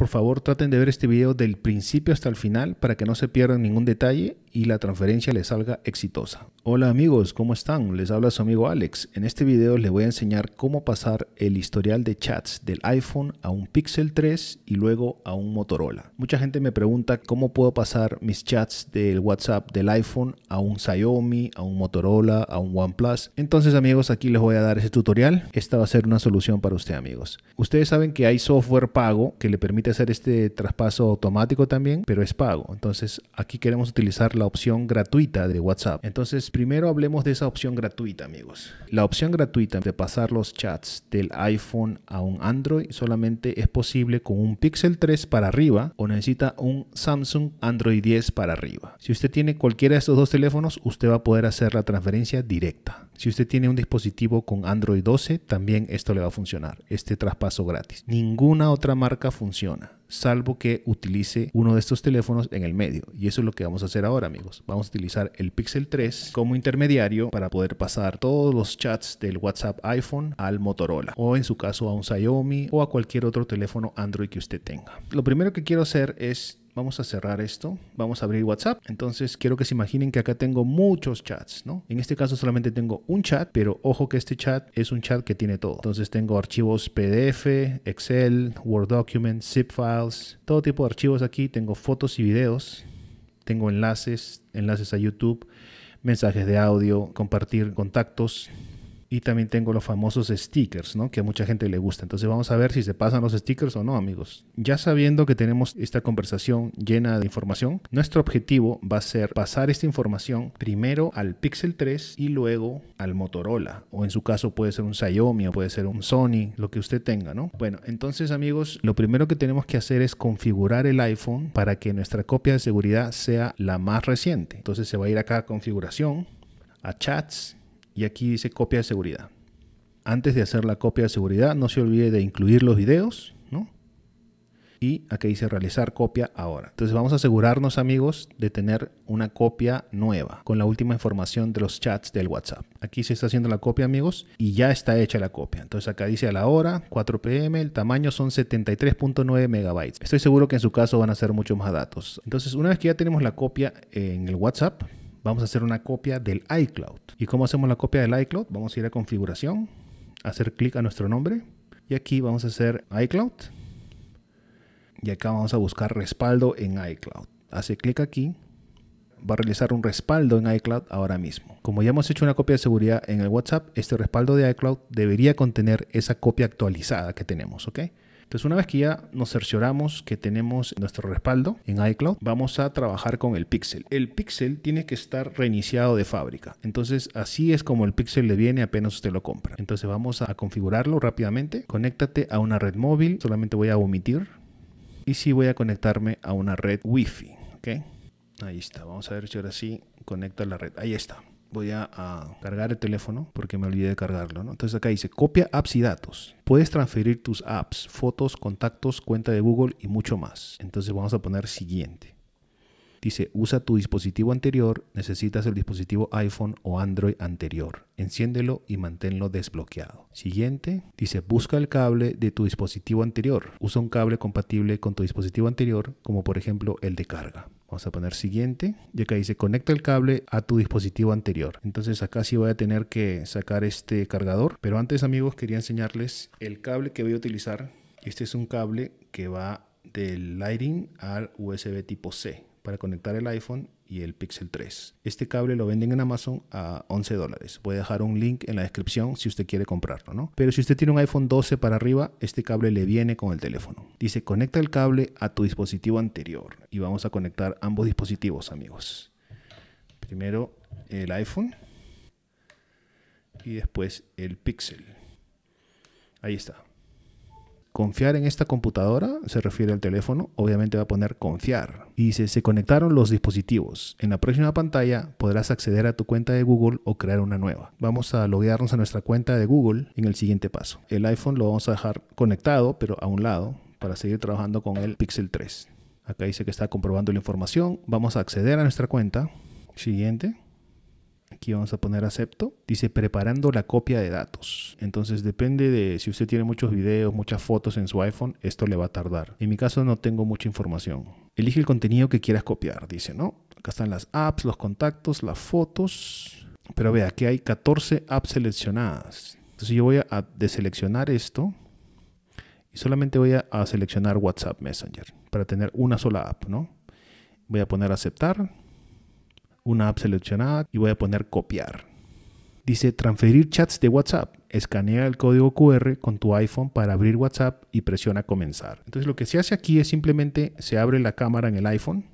Por favor, traten de ver este video del principio hasta el final para que no se pierdan ningún detalle y la transferencia les salga exitosa. Hola amigos, ¿cómo están? Les habla su amigo Alex. En este video les voy a enseñar cómo pasar el historial de chats del iPhone a un Pixel 3 y luego a un Motorola. Mucha gente me pregunta cómo puedo pasar mis chats del WhatsApp del iPhone a un Xiaomi, a un Motorola, a un OnePlus. Entonces amigos, aquí les voy a dar ese tutorial. Esta va a ser una solución para usted amigos. Ustedes saben que hay software pago que le permite hacer este traspaso automático también, pero es pago. Entonces aquí queremos utilizar la opción gratuita de WhatsApp. Entonces primero hablemos de esa opción gratuita, amigos. La opción gratuita de pasar los chats del iPhone a un Android solamente es posible con un Pixel 3 para arriba o necesita un Samsung Android 10 para arriba. Si usted tiene cualquiera de estos dos teléfonos, usted va a poder hacer la transferencia directa. Si usted tiene un dispositivo con Android 12, también esto le va a funcionar, este traspaso gratis. Ninguna otra marca funciona salvo que utilice uno de estos teléfonos en el medio. Y eso es lo que vamos a hacer ahora, amigos. Vamos a utilizar el Pixel 3 como intermediario para poder pasar todos los chats del WhatsApp iPhone al Motorola, o en su caso a un Xiaomi o a cualquier otro teléfono Android que usted tenga. Lo primero que quiero hacer es vamos a cerrar esto, vamos a abrir WhatsApp. Entonces quiero que se imaginen que acá tengo muchos chats, ¿no? En este caso solamente tengo un chat, pero ojo que este chat es un chat que tiene todo. Entonces tengo archivos PDF, Excel, Word Document, zip files, todo tipo de archivos aquí. Tengo fotos y videos, tengo enlaces, enlaces a YouTube, mensajes de audio, compartir contactos, y también tengo los famosos stickers, ¿no? Que a mucha gente le gusta. Entonces vamos a ver si se pasan los stickers o no, amigos. Ya sabiendo que tenemos esta conversación llena de información, nuestro objetivo va a ser pasar esta información primero al Pixel 3 y luego al Motorola. O en su caso puede ser un Xiaomi o puede ser un Sony, lo que usted tenga, ¿no? Bueno, entonces amigos, lo primero que tenemos que hacer es configurar el iPhone para que nuestra copia de seguridad sea la más reciente. Entonces se va a ir acá a configuración, a chats y aquí dice copia de seguridad. Antes de hacer la copia de seguridad, no se olvide de incluir los videos, ¿no? Y aquí dice realizar copia ahora. Entonces vamos a asegurarnos, amigos, de tener una copia nueva con la última información de los chats del WhatsApp. Aquí se está haciendo la copia, amigos, y ya está hecha la copia. Entonces acá dice a la hora, 4 pm, el tamaño son 73.9 megabytes. Estoy seguro que en su caso van a ser muchos más datos. Entonces, una vez que ya tenemos la copia en el WhatsApp, vamos a hacer una copia del iCloud. ¿Y cómo hacemos la copia del iCloud? Vamos a ir a configuración, hacer clic a nuestro nombre y aquí vamos a hacer iCloud. Y acá vamos a buscar respaldo en iCloud. Hace clic aquí, va a realizar un respaldo en iCloud ahora mismo. Como ya hemos hecho una copia de seguridad en el WhatsApp, este respaldo de iCloud debería contener esa copia actualizada que tenemos, ¿ok? Entonces, pues una vez que ya nos cercioramos que tenemos nuestro respaldo en iCloud, vamos a trabajar con el Pixel. El Pixel tiene que estar reiniciado de fábrica. Entonces, así es como el Pixel le viene apenas usted lo compra. Entonces, vamos a configurarlo rápidamente. Conéctate a una red móvil. Solamente voy a omitir. Y sí voy a conectarme a una red Wi-Fi. Ahí está. Vamos a ver si ahora sí conecta la red. Ahí está voy a, cargar el teléfono porque me olvidé de cargarlo. Entonces acá dice, copia apps y datos. Puedes transferir tus apps, fotos, contactos, cuenta de Google y mucho más. Entonces vamos a poner siguiente. Dice, usa tu dispositivo anterior, necesitas el dispositivo iPhone o Android anterior. Enciéndelo y manténlo desbloqueado. Siguiente, dice, busca el cable de tu dispositivo anterior. Usa un cable compatible con tu dispositivo anterior, como por ejemplo el de carga. Vamos a poner siguiente y acá dice conecta el cable a tu dispositivo anterior. Entonces acá sí voy a tener que sacar este cargador. Pero antes amigos quería enseñarles el cable que voy a utilizar. Este es un cable que va del Lighting al USB tipo C para conectar el iPhone y el Pixel 3. Este cable lo venden en Amazon a 11 dólares. Voy a dejar un link en la descripción si usted quiere comprarlo, ¿no? Pero si usted tiene un iPhone 12 para arriba, este cable le viene con el teléfono. Dice, conecta el cable a tu dispositivo anterior. Y vamos a conectar ambos dispositivos, amigos. Primero el iPhone y después el Pixel. Ahí está. Confiar en esta computadora se refiere al teléfono, obviamente va a poner confiar. Y dice, se conectaron los dispositivos. En la próxima pantalla podrás acceder a tu cuenta de Google o crear una nueva. Vamos a loguearnos a nuestra cuenta de Google en el siguiente paso. El iPhone lo vamos a dejar conectado, pero a un lado, para seguir trabajando con el Pixel 3. Acá dice que está comprobando la información. Vamos a acceder a nuestra cuenta. Siguiente. Aquí vamos a poner acepto. Dice preparando la copia de datos. Entonces depende de si usted tiene muchos videos, muchas fotos en su iPhone, esto le va a tardar. En mi caso no tengo mucha información. Elige el contenido que quieras copiar, dice, ¿no? Acá están las apps, los contactos, las fotos. Pero vea, que hay 14 apps seleccionadas. Entonces yo voy a deseleccionar esto y solamente voy a, a seleccionar WhatsApp Messenger para tener una sola app, ¿no? Voy a poner aceptar una app seleccionada y voy a poner copiar. Dice transferir chats de WhatsApp. Escanea el código QR con tu iPhone para abrir WhatsApp y presiona comenzar. Entonces lo que se hace aquí es simplemente se abre la cámara en el iPhone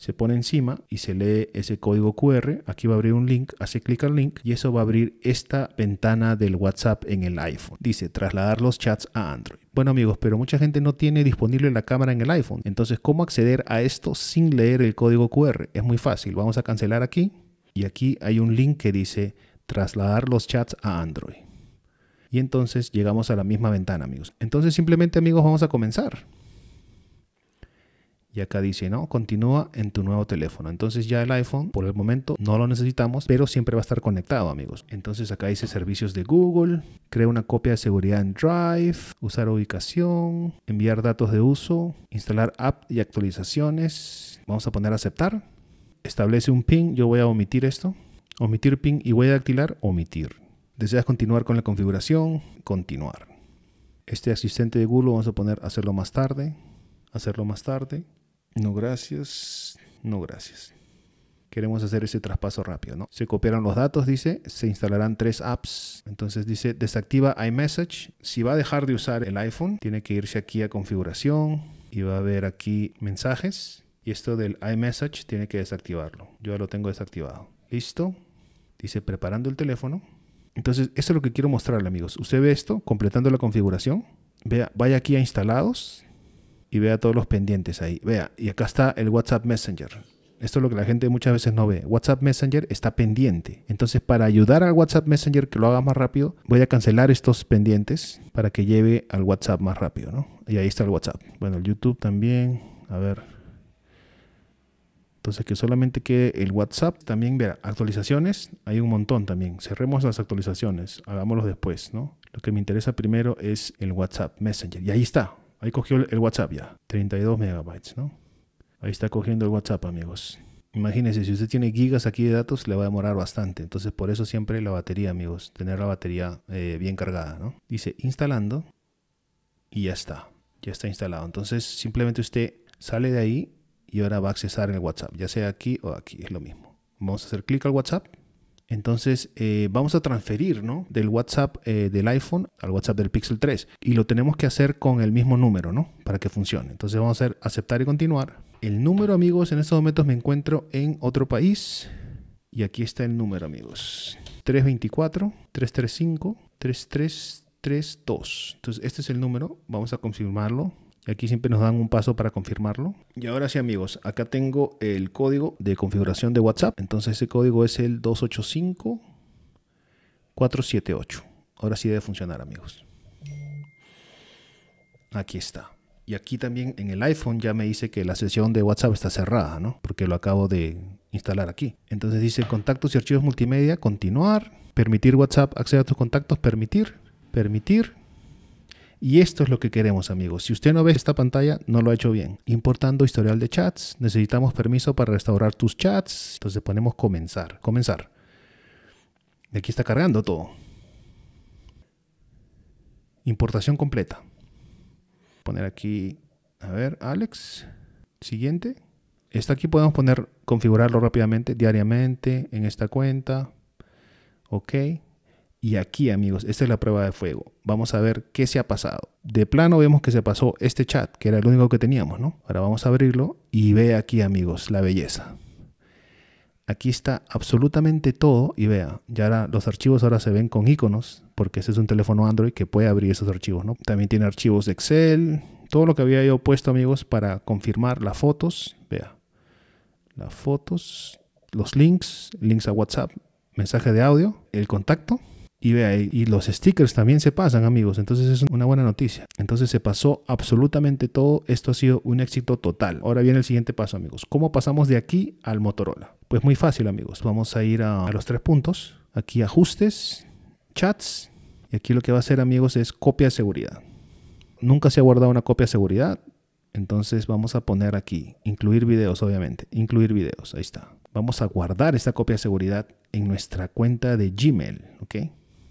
se pone encima y se lee ese código QR. Aquí va a abrir un link, hace clic al link y eso va a abrir esta ventana del WhatsApp en el iPhone. Dice trasladar los chats a Android. Bueno amigos, pero mucha gente no tiene disponible la cámara en el iPhone. Entonces, ¿cómo acceder a esto sin leer el código QR? Es muy fácil. Vamos a cancelar aquí y aquí hay un link que dice trasladar los chats a Android. Y entonces llegamos a la misma ventana amigos. Entonces simplemente amigos vamos a comenzar. Y acá dice, no, continúa en tu nuevo teléfono. Entonces ya el iPhone por el momento no lo necesitamos, pero siempre va a estar conectado, amigos. Entonces acá dice servicios de Google, crea una copia de seguridad en Drive, usar ubicación, enviar datos de uso, instalar app y actualizaciones. Vamos a poner aceptar. Establece un PIN, yo voy a omitir esto. Omitir PIN y voy a dactilar, omitir. ¿Deseas continuar con la configuración? Continuar. Este asistente de Google vamos a poner hacerlo más tarde, hacerlo más tarde, no gracias, no gracias. Queremos hacer ese traspaso rápido, ¿no? Se copiaron los datos, dice, se instalarán tres apps. Entonces dice, desactiva iMessage. Si va a dejar de usar el iPhone, tiene que irse aquí a configuración y va a ver aquí mensajes. Y esto del iMessage tiene que desactivarlo. Yo ya lo tengo desactivado. Listo. Dice preparando el teléfono. Entonces, eso es lo que quiero mostrarle, amigos. Usted ve esto, completando la configuración. Vea, vaya aquí a instalados y vea todos los pendientes ahí. Vea, y acá está el WhatsApp Messenger. Esto es lo que la gente muchas veces no ve. WhatsApp Messenger está pendiente. Entonces, para ayudar al WhatsApp Messenger que lo haga más rápido, voy a cancelar estos pendientes para que lleve al WhatsApp más rápido, ¿no? Y ahí está el WhatsApp. Bueno, el YouTube también. A ver. Entonces, que solamente quede el WhatsApp. También, vea actualizaciones. Hay un montón también. Cerremos las actualizaciones. Hagámoslo después, ¿no? Lo que me interesa primero es el WhatsApp Messenger. Y ahí está. Ahí cogió el WhatsApp ya, 32 megabytes, ¿no? Ahí está cogiendo el WhatsApp, amigos. Imagínense, si usted tiene gigas aquí de datos, le va a demorar bastante. Entonces, por eso siempre la batería, amigos, tener la batería eh, bien cargada, ¿no? Dice instalando y ya está, ya está instalado. Entonces, simplemente usted sale de ahí y ahora va a accesar el WhatsApp, ya sea aquí o aquí, es lo mismo. Vamos a hacer clic al WhatsApp entonces eh, vamos a transferir del WhatsApp eh, del iPhone al WhatsApp del Pixel 3 y lo tenemos que hacer con el mismo número ¿no? para que funcione. Entonces vamos a hacer aceptar y continuar. El número amigos, en estos momentos me encuentro en otro país y aquí está el número amigos. 324, 335, 3332. Entonces este es el número, vamos a confirmarlo y Aquí siempre nos dan un paso para confirmarlo. Y ahora sí amigos, acá tengo el código de configuración de WhatsApp. Entonces ese código es el 285-478. Ahora sí debe funcionar amigos. Aquí está. Y aquí también en el iPhone ya me dice que la sesión de WhatsApp está cerrada, ¿no? Porque lo acabo de instalar aquí. Entonces dice contactos y archivos multimedia, continuar, permitir WhatsApp acceder a tus contactos, permitir, permitir, y esto es lo que queremos, amigos. Si usted no ve esta pantalla, no lo ha hecho bien. Importando historial de chats, necesitamos permiso para restaurar tus chats. Entonces ponemos comenzar, comenzar. Y aquí está cargando todo. Importación completa. Poner aquí, a ver, Alex. Siguiente. está aquí podemos poner, configurarlo rápidamente, diariamente, en esta cuenta. Ok. Y aquí, amigos, esta es la prueba de fuego. Vamos a ver qué se ha pasado. De plano vemos que se pasó este chat, que era el único que teníamos, ¿no? Ahora vamos a abrirlo y ve aquí, amigos, la belleza. Aquí está absolutamente todo y vea, ya los archivos ahora se ven con iconos, porque ese es un teléfono Android que puede abrir esos archivos, ¿no? También tiene archivos de Excel, todo lo que había yo puesto, amigos, para confirmar las fotos, vea, las fotos, los links, links a WhatsApp, mensaje de audio, el contacto, y vea, y los stickers también se pasan, amigos. Entonces es una buena noticia. Entonces se pasó absolutamente todo. Esto ha sido un éxito total. Ahora viene el siguiente paso, amigos. ¿Cómo pasamos de aquí al Motorola? Pues muy fácil, amigos. Vamos a ir a, los tres puntos. Aquí ajustes, chats. Y aquí lo que va a hacer, amigos, es copia de seguridad. Nunca se ha guardado una copia de seguridad. Entonces vamos a poner aquí, incluir videos, obviamente. Incluir videos. Ahí está. Vamos a guardar esta copia de seguridad en nuestra cuenta de Gmail. ¿Ok?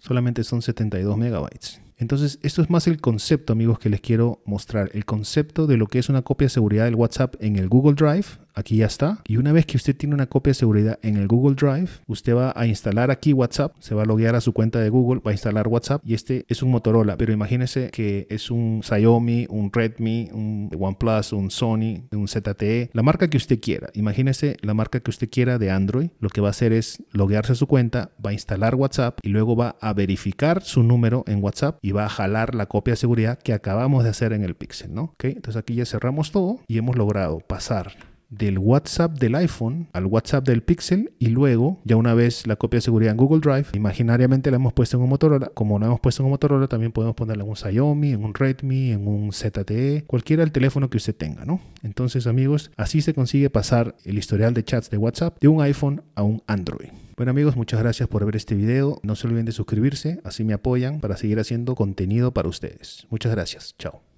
solamente son 72 megabytes. Entonces, esto es más el concepto, amigos, que les quiero mostrar. El concepto de lo que es una copia de seguridad del WhatsApp en el Google Drive. Aquí ya está. Y una vez que usted tiene una copia de seguridad en el Google Drive, usted va a instalar aquí WhatsApp, se va a loguear a su cuenta de Google, va a instalar WhatsApp y este es un Motorola. Pero imagínese que es un Xiaomi, un Redmi, un OnePlus, un Sony, un ZTE, la marca que usted quiera. Imagínese la marca que usted quiera de Android. Lo que va a hacer es loguearse a su cuenta, va a instalar WhatsApp y luego va a verificar su número en WhatsApp y va a jalar la copia de seguridad que acabamos de hacer en el Pixel, ¿no? ¿Okay? Entonces aquí ya cerramos todo y hemos logrado pasar del WhatsApp del iPhone al WhatsApp del Pixel y luego, ya una vez la copia de seguridad en Google Drive, imaginariamente la hemos puesto en un Motorola. Como no hemos puesto en un Motorola, también podemos ponerla en un Xiaomi, en un Redmi, en un ZTE, cualquiera el teléfono que usted tenga, ¿no? Entonces, amigos, así se consigue pasar el historial de chats de WhatsApp de un iPhone a un Android. Bueno amigos, muchas gracias por ver este video. No se olviden de suscribirse, así me apoyan para seguir haciendo contenido para ustedes. Muchas gracias, chao.